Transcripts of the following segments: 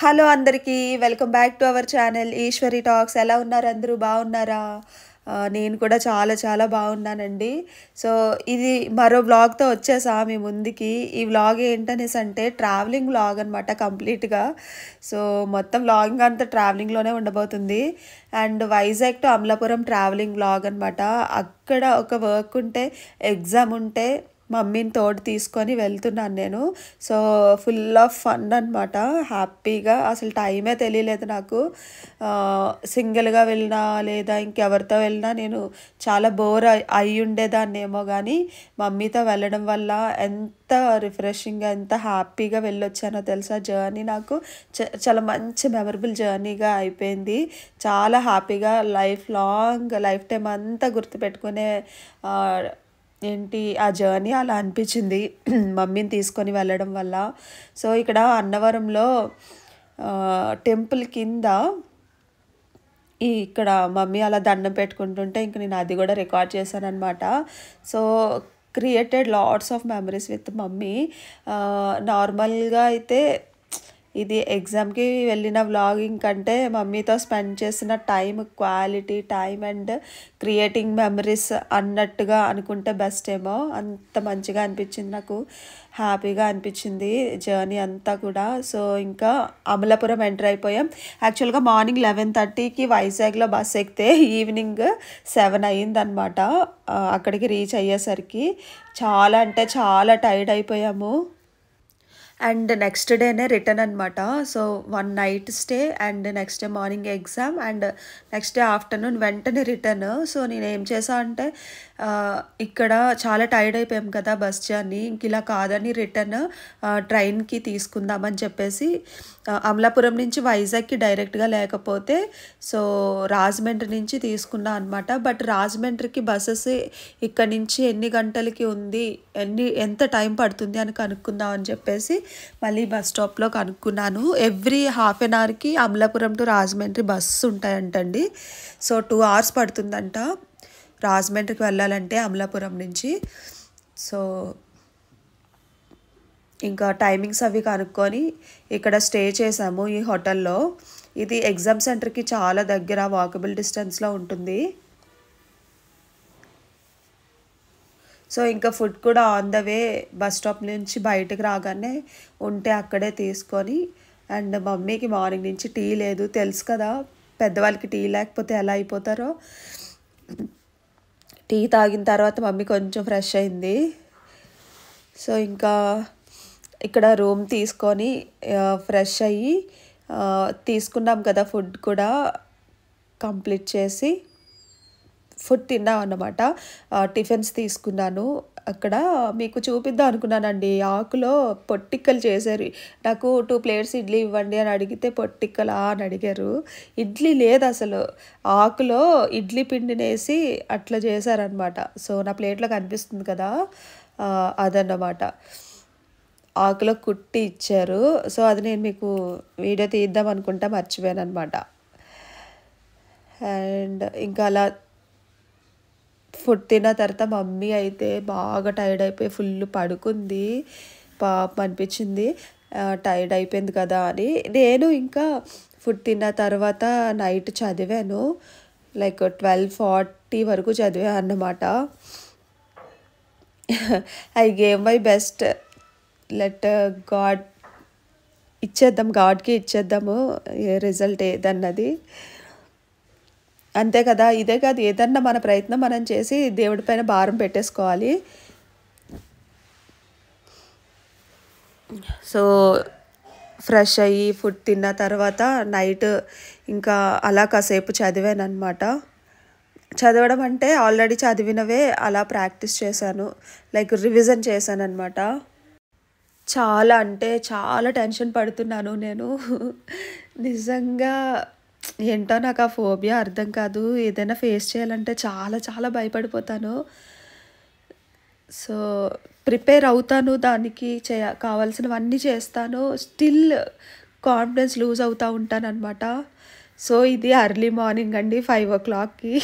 Hello అందరికీ welcome back to our channel Eshwari talks ఎలా ఉన్నారు అందరూ బాగున్నారా నేను కూడా చాలా చాలా బాగున్నానండి సో ఇది మరో వ్లాగ్తో వచ్చేసా మీ ముందుకి ఈ వ్లాగ్ ఏంటనేసి అంటే ట్రావెలింగ్ వ్లాగ్ అనమాట కంప్లీట్గా సో మొత్తం వ్లాగింగ్ అంతా ట్రావెలింగ్లోనే ఉండబోతుంది and Vizag to Amalapuram travelling vlog అనమాట అక్కడ ఒక వర్క్ ఉంటే ఎగ్జామ్ ఉంటే మమ్మీని తోడు తీసుకొని వెళ్తున్నాను నేను సో ఫుల్ ఆఫ్ ఫన్ అనమాట హ్యాపీగా అసలు టైమే తెలియలేదు నాకు సింగిల్గా వెళ్ళినా లేదా ఇంకెవరితో వెళ్ళినా నేను చాలా బోర్ అయి ఉండేదాన్నేమో కానీ మమ్మీతో వెళ్ళడం వల్ల ఎంత రిఫ్రెషింగ్గా ఎంత హ్యాపీగా వెళ్ళొచ్చానో తెలుసా జర్నీ నాకు చాలా మంచి మెమరబుల్ జర్నీగా అయిపోయింది చాలా హ్యాపీగా లైఫ్ లాంగ్ లైఫ్ టైం అంతా గుర్తుపెట్టుకునే ఏంటి ఆ జర్నీ అలా అనిపించింది మమ్మీని తీసుకొని వెళ్ళడం వల్ల సో ఇక్కడ అన్నవరంలో టెంపుల్ కింద ఈ ఇక్కడ మమ్మీ అలా దండం పెట్టుకుంటుంటే ఇంక నేను అది కూడా రికార్డ్ చేశాను అనమాట so created lots of memories with mummy నార్మల్గా అయితే ఇది ఎగ్జామ్కి వెళ్ళిన వ్లాగింగ్ కంటే మమ్మీతో స్పెండ్ చేసిన time quality time and creating memories అన్నట్టుగా అనుకుంటే బెస్ట్ ఏమో అంత మంచిగా అనిపించింది నాకు హ్యాపీగా అనిపించింది జర్నీ అంతా కూడా సో ఇంకా అమలాపురం ఎంటర్ అయిపోయాం యాక్చువల్గా మార్నింగ్ లెవెన్ థర్టీకి వైజాగ్లో బస్ ఎక్కితే ఈవినింగ్ సెవెన్ అనమాట అక్కడికి రీచ్ అయ్యేసరికి చాలా అంటే చాలా టైర్డ్ అయిపోయాము అండ్ నెక్స్ట్ డేనే రిటర్న్ అనమాట so one night stay and next day morning exam and next day afternoon వెంటనే రిటర్న్ సో నేను ఏం చేసా అంటే ఇక్కడ చాలా టైర్డ్ అయిపోయాం కదా బస్ జర్నీ ఇంక ఇలా కాదని రిటర్న్ ట్రైన్కి తీసుకుందామని చెప్పేసి అమలాపురం నుంచి వైజాగ్కి డైరెక్ట్గా లేకపోతే సో రాజమండ్రి నుంచి తీసుకుందాం అనమాట బట్ రాజమండ్రికి బస్సెస్ ఇక్కడ నుంచి ఎన్ని గంటలకి ఉంది ఎన్ని ఎంత టైం పడుతుంది అని కనుక్కుందాం అని చెప్పేసి మళ్ళీ బస్ స్టాప్లో కనుక్కున్నాను ఎవ్రీ హాఫ్ అన్ అవర్కి అమలాపురం టు రాజమండ్రి బస్సు ఉంటాయంటండి సో టూ అవర్స్ పడుతుందంట రాజమండ్రికి వెళ్ళాలంటే అమలాపురం నుంచి సో ఇంకా టైమింగ్స్ అవి కనుక్కొని ఇక్కడ స్టే చేసాము ఈ హోటల్లో ఇది ఎగ్జామ్ సెంటర్కి చాలా దగ్గర వాకబుల్ డిస్టెన్స్లో ఉంటుంది సో ఇంకా ఫుడ్ కూడా on the way bus stop నుంచి బయటకు రాగానే ఉంటే అక్కడే తీసుకొని అండ్ మమ్మీకి మార్నింగ్ నుంచి టీ లేదు తెలుసు కదా పెద్దవాళ్ళకి టీ లేకపోతే ఎలా అయిపోతారో టీ తాగిన తర్వాత మమ్మీ కొంచెం ఫ్రెష్ అయింది సో ఇంకా ఇక్కడ రూమ్ తీసుకొని ఫ్రెష్ అయ్యి తీసుకున్నాం కదా ఫుడ్ కూడా కంప్లీట్ చేసి ఫుడ్ తిన్నాం అన్నమాట టిఫిన్స్ తీసుకున్నాను అక్కడ మీకు చూపిద్దాం అనుకున్నానండి ఆకులో పొట్టిక్కలు చేశారు నాకు టూ ప్లేట్స్ ఇడ్లీ ఇవ్వండి అని అడిగితే పొట్టిక్కలా అని అడిగారు ఇడ్లీ లేదు అసలు ఆకులో ఇడ్లీ పిండినేసి అట్లా చేశారనమాట సో నా ప్లేట్లో కనిపిస్తుంది కదా అదన్నమాట ఆకులో కుట్టి ఇచ్చారు సో అది నేను మీకు వీడియో తీద్దాం అనుకుంటా మర్చిపోయాను అనమాట అండ్ ఇంకా అలా ఫుడ్ తిన్న తర్వాత మమ్మీ అయితే బాగా టైర్డ్ అయిపోయి ఫుల్ పడుకుంది పాప అనిపించింది టైర్డ్ అయిపోయింది కదా అని నేను ఇంకా ఫుడ్ తిన్న తర్వాత నైట్ చదివాను లైక్ ట్వెల్వ్ ఫార్టీ వరకు చదివాను అన్నమాట I gave my best let god ఇచ్చేద్దాం గాడ్కి ఇచ్చేద్దాము రిజల్ట్ ఏదన్నది అంతే కదా ఇదే కాదు ఏదన్నా మన ప్రయత్నం మనం చేసి దేవుడి పైన భారం పెట్టేసుకోవాలి సో ఫ్రెష్ అయ్యి ఫుడ్ తిన్న తర్వాత నైట్ ఇంకా అలా కాసేపు చదివాను అనమాట చదవడం అంటే ఆల్రెడీ చదివినవే అలా ప్రాక్టీస్ చేశాను లైక్ రివిజన్ చేశాను అనమాట చాలా అంటే చాలా టెన్షన్ పడుతున్నాను నేను నిజంగా ఏంటో నాకు ఆ ఫోబియా అర్థం కాదు ఏదైనా ఫేస్ చేయాలంటే చాలా చాలా భయపడిపోతాను సో ప్రిపేర్ అవుతాను దానికి చే కావాల్సినవన్నీ చేస్తాను స్టిల్ కాన్ఫిడెన్స్ లూజ్ అవుతూ ఉంటాను అనమాట సో ఇది అర్లీ మార్నింగ్ అండి ఫైవ్ ఓ క్లాక్కి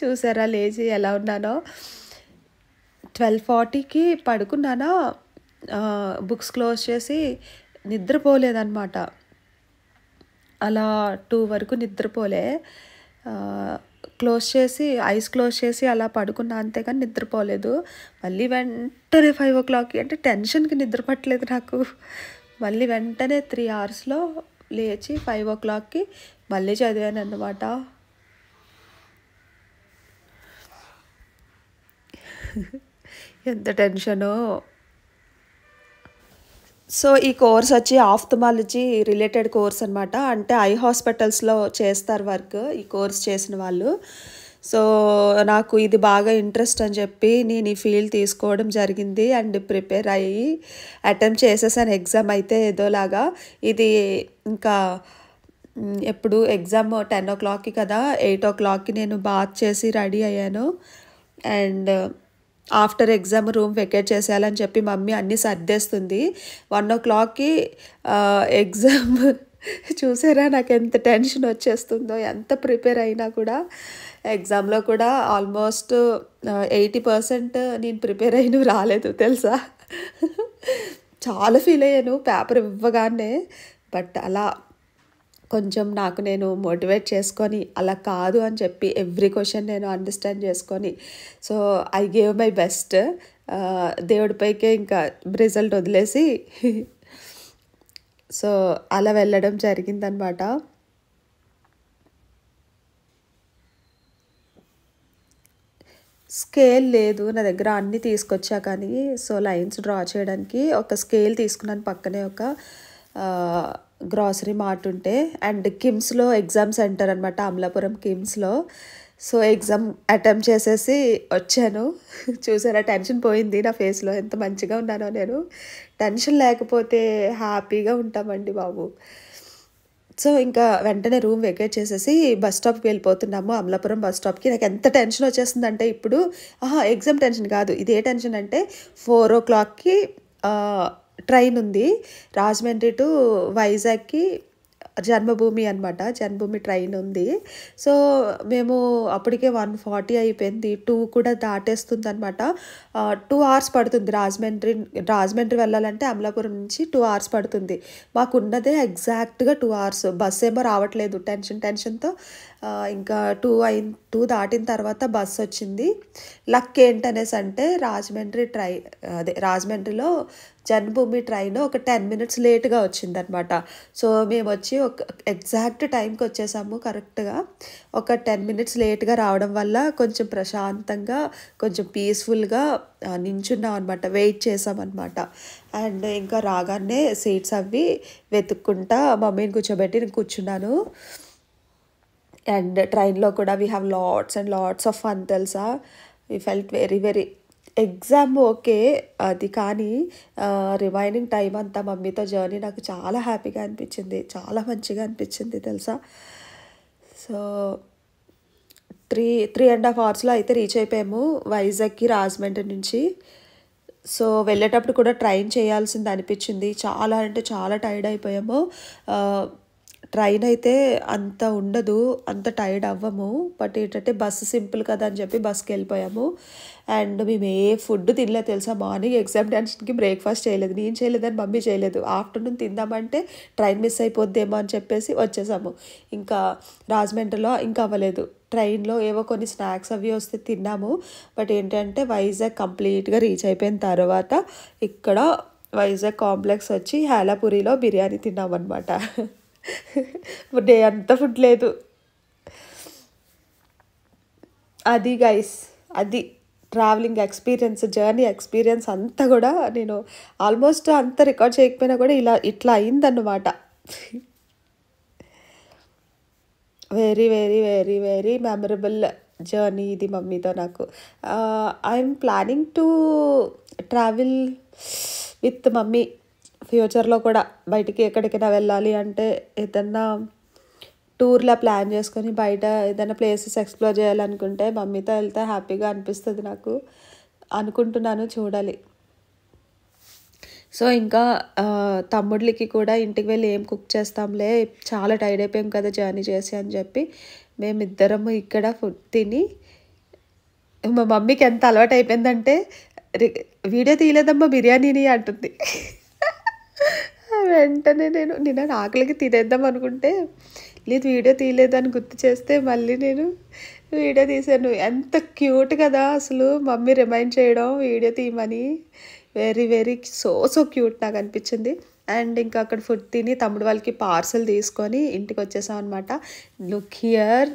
చూసారా లేచి ఎలా ఉన్నానో ట్వెల్వ్ ఫార్టీకి పడుకున్నానా బుక్స్ క్లోజ్ చేసి నిద్రపోలేదనమాట అలా టూ వరకు నిద్రపోలే క్లోజ్ చేసి ఐస్ క్లోజ్ చేసి అలా పడుకున్నా అంతేగాని నిద్రపోలేదు మళ్ళీ వెంటనే ఫైవ్ ఓ క్లాక్కి అంటే టెన్షన్కి నిద్రపట్టలేదు నాకు మళ్ళీ వెంటనే త్రీ అవర్స్లో లేచి ఫైవ్ ఓ క్లాక్కి మళ్ళీ చదివాను అన్నమాట ఎంత టెన్షనో సో ఈ కోర్స్ వచ్చి ఆఫ్థమాలజీ రిలేటెడ్ కోర్స్ అనమాట అంటే ఐ హాస్పిటల్స్లో చేస్తారు వర్క్ ఈ కోర్స్ చేసిన వాళ్ళు సో నాకు ఇది బాగా ఇంట్రెస్ట్ అని చెప్పి నేను ఈ ఫీల్డ్ తీసుకోవడం జరిగింది అండ్ ప్రిపేర్ అయ్యి అటెంప్ట్ చేసేసాను ఎగ్జామ్ అయితే ఏదోలాగా ఇది ఇంకా ఎప్పుడు ఎగ్జామ్ టెన్ ఓ క్లాక్కి కదా ఎయిట్ ఓ క్లాక్కి నేను బాత్ చేసి రెడీ అయ్యాను and after exam room vacate చేసేయాలని చెప్పి మమ్మీ అన్నీ సర్దేస్తుంది వన్ ఓ క్లాక్కి ఎగ్జామ్ చూసారా నాకు ఎంత టెన్షన్ వచ్చేస్తుందో ఎంత ప్రిపేర్ అయినా కూడా ఎగ్జామ్లో కూడా ఆల్మోస్ట్ ఎయిటీ పర్సెంట్ నేను ప్రిపేర్ అయిన రాలేదు తెలుసా చాలా ఫీల్ అయ్యాను పేపర్ ఇవ్వగానే బట్ అలా కొంచెం నాకు నేను మోటివేట్ చేసుకొని అలా కాదు అని చెప్పి ఎవ్రీ క్వశ్చన్ నేను అండర్స్టాండ్ చేసుకొని so I gave my best దేవుడిపైకే ఇంకా రిజల్ట్ వదిలేసి సో అలా వెళ్ళడం జరిగిందనమాట స్కేల్ లేదు నా దగ్గర అన్నీ తీసుకొచ్చా కానీ సో లైన్స్ డ్రా చేయడానికి ఒక స్కేల్ తీసుకున్నాను పక్కనే ఒక గ్రాసరీ మార్ట్ ఉంటే అండ్ కిమ్స్లో ఎగ్జామ్ సెంటర్ అనమాట అమలాపురం కిమ్స్లో సో ఎగ్జామ్ అటెంప్ట్ చేసేసి వచ్చాను చూసారా టెన్షన్ పోయింది నా ఫేస్లో ఎంత మంచిగా ఉన్నానో నేను టెన్షన్ లేకపోతే హ్యాపీగా ఉంటామండి బాబు సో ఇంకా వెంటనే రూమ్ వెకేట్ చేసేసి బస్ స్టాప్కి వెళ్ళిపోతున్నాము అమలాపురం బస్ స్టాప్కి నాకు ఎంత టెన్షన్ వచ్చేస్తుందంటే ఇప్పుడు ఆహా ఎగ్జామ్ టెన్షన్ కాదు ఇదే టెన్షన్ అంటే ఫోర్ ఓ క్లాక్కి ట్రైన్ ఉంది రాజమండ్రి టు వైజాగ్కి జన్మభూమి అనమాట జన్మభూమి ట్రైన్ ఉంది సో మేము అప్పటికే వన్ ఫార్టీ అయిపోయింది టూ కూడా దాటేస్తుంది అనమాట టూ అవర్స్ పడుతుంది రాజమండ్రి రాజమండ్రి వెళ్ళాలంటే అమలాపురం నుంచి టూ అవర్స్ పడుతుంది మాకున్నదే ఎగ్జాక్ట్గా టూ అవర్స్ బస్ ఏమో రావట్లేదు టెన్షన్ టెన్షన్తో ఇంకా టూ అయిన టూ దాటిన తర్వాత బస్సు వచ్చింది లక్ ఏంటనేసి అంటే రాజమండ్రి ట్రై అదే రాజమండ్రిలో జన్మభూమి ట్రైన్ ఒక టెన్ మినిట్స్ లేట్గా వచ్చిందనమాట సో మేము వచ్చి ఒక ఎగ్జాక్ట్ టైంకి వచ్చేసాము కరెక్ట్గా ఒక టెన్ మినిట్స్ లేట్గా రావడం వల్ల కొంచెం ప్రశాంతంగా కొంచెం పీస్ఫుల్గా నించున్నాం అనమాట వెయిట్ చేసామన్నమాట అండ్ ఇంకా రాగానే సీట్స్ అవి వెతుక్కుంటా మమ్మీని కూర్చోబెట్టి నేను కూర్చున్నాను అండ్ ట్రైన్లో కూడా we have lots and lots of fun తెలుసా we felt very very exam okay అది కానీ రిమైనింగ్ టైం అంతా మమ్మీతో జర్నీ నాకు చాలా హ్యాపీగా అనిపించింది చాలా మంచిగా అనిపించింది తెలుసా so three three and half అవర్స్లో అయితే రీచ్ అయిపోయాము వైజాగ్కి రాజమండ్రి నుంచి సో వెళ్ళేటప్పుడు కూడా ట్రైన్ చేయాల్సింది అనిపించింది చాలా అంటే చాలా టైర్డ్ అయిపోయాము ట్రైన్ అయితే అంత ఉండదు అంత టైర్డ్ అవ్వము బట్ ఏంటంటే బస్సు సింపుల్ కదా అని చెప్పి బస్కి వెళ్ళిపోయాము అండ్ మేము ఏ ఫుడ్ తినలేదు తెలుసా మార్నింగ్ ఎగ్జామ్ టెన్షన్కి బ్రేక్ఫాస్ట్ చేయలేదు నేను చేయలేదని మమ్మీ చేయలేదు ఆఫ్టర్నూన్ తిందామంటే ట్రైన్ మిస్ అయిపోద్దేమో అని చెప్పేసి వచ్చేసాము ఇంకా రాజమండ్రిలో ఇంకా అవ్వలేదు ట్రైన్లో ఏవో కొన్ని స్నాక్స్ అవి వస్తే తిన్నాము బట్ ఏంటంటే వైజాగ్ కంప్లీట్గా రీచ్ అయిపోయిన తర్వాత ఇక్కడ వైజాగ్ కాంప్లెక్స్ వచ్చి హేలాపూరిలో బిర్యానీ తిన్నామన్నమాట డే అంత ఫుడ్ లేదు అది గైస్ అది ట్రావెలింగ్ ఎక్స్పీరియన్స్ జర్నీ ఎక్స్పీరియన్స్ అంతా కూడా నేను ఆల్మోస్ట్ అంత రికార్డ్ చేయకపోయినా కూడా ఇలా ఇట్లా అయిందన్నమాట very very very very memorable journey ఇది మమ్మీతో నాకు I'm planning to travel with mummy ఫ్యూచర్లో కూడా బయటికి ఎక్కడికైనా వెళ్ళాలి అంటే ఏదన్నా టూర్లా ప్లాన్ చేసుకొని బయట ఏదైనా ప్లేసెస్ ఎక్స్ప్లోర్ చేయాలనుకుంటే మమ్మీతో వెళ్తే హ్యాపీగా అనిపిస్తుంది నాకు అనుకుంటున్నాను చూడాలి సో ఇంకా తమ్ముడికి కూడా ఇంటికి వెళ్ళి ఏం కుక్ చేస్తాంలే చాలా టైర్డ్ అయిపోయాం కదా జర్నీ చేసి అని చెప్పి మేమిద్దరము ఇక్కడ ఫుడ్ తిని మా మమ్మీకి ఎంత అలవాటు అయిపోయిందంటే వీడియో తీయలేదమ్మా బిర్యానీని అంటుంది వెంటనే నేను నిన్న ఆకలికి తినేద్దాం అనుకుంటే లేదు వీడియో తీయలేదని గుర్తు చేస్తే మళ్ళీ నేను వీడియో తీశాను ఎంత క్యూట్ కదా అసలు మమ్మీ రిమైండ్ చేయడం వీడియో తీయమని very very so so cute నాకు అనిపించింది అండ్ ఇంకా అక్కడ ఫుడ్ తిని తమ్ముడు వాళ్ళకి పార్సల్ తీసుకొని ఇంటికి వచ్చేసాం అనమాట లుక్ హియర్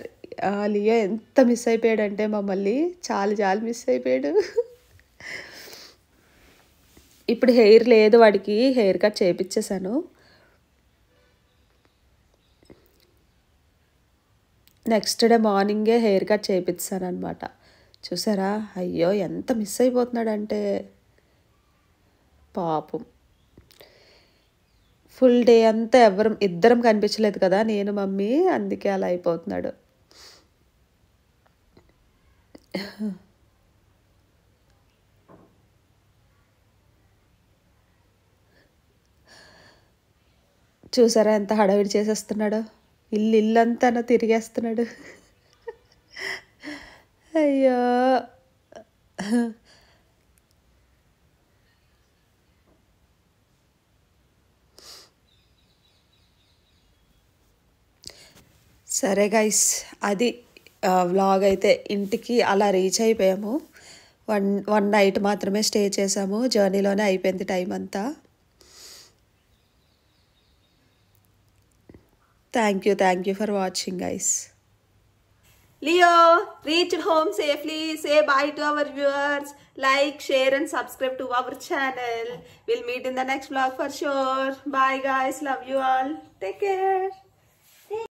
లియో ఎంత మిస్ అయిపోయాడంటే మమ్మల్ని చాలా చాలా మిస్ అయిపోయాడు ఇప్పుడు హెయిర్ లేదు వాడికి హెయిర్ కట్ చేయించేశాను నెక్స్ట్ డే మార్నింగే హెయిర్ కట్ చేయించాను అనమాట చూసారా అయ్యో ఎంత మిస్ అయిపోతున్నాడంటే పాపం ఫుల్ డే అంతా ఎవరు ఇద్దరం కనిపించలేదు కదా నేను మమ్మీ అందుకే అలా అయిపోతున్నాడు చూసారా ఎంత హడావిడి చేసేస్తున్నాడో ఇల్లు ఇల్లంతా తిరిగేస్తున్నాడు అయ్యో సరే గైస్ అది వ్లాగ్ అయితే ఇంటికి అలా రీచ్ అయిపోయాము వన్ వన్ నైట్ మాత్రమే స్టే చేసాము జర్నీలోనే అయిపోయింది టైం అంతా Thank you. Thank you for watching, guys. Leo, reach home safely. Say bye to our viewers. Like, share and subscribe to our channel. We'll meet in the next vlog for sure. Bye guys. Love you all. Take care.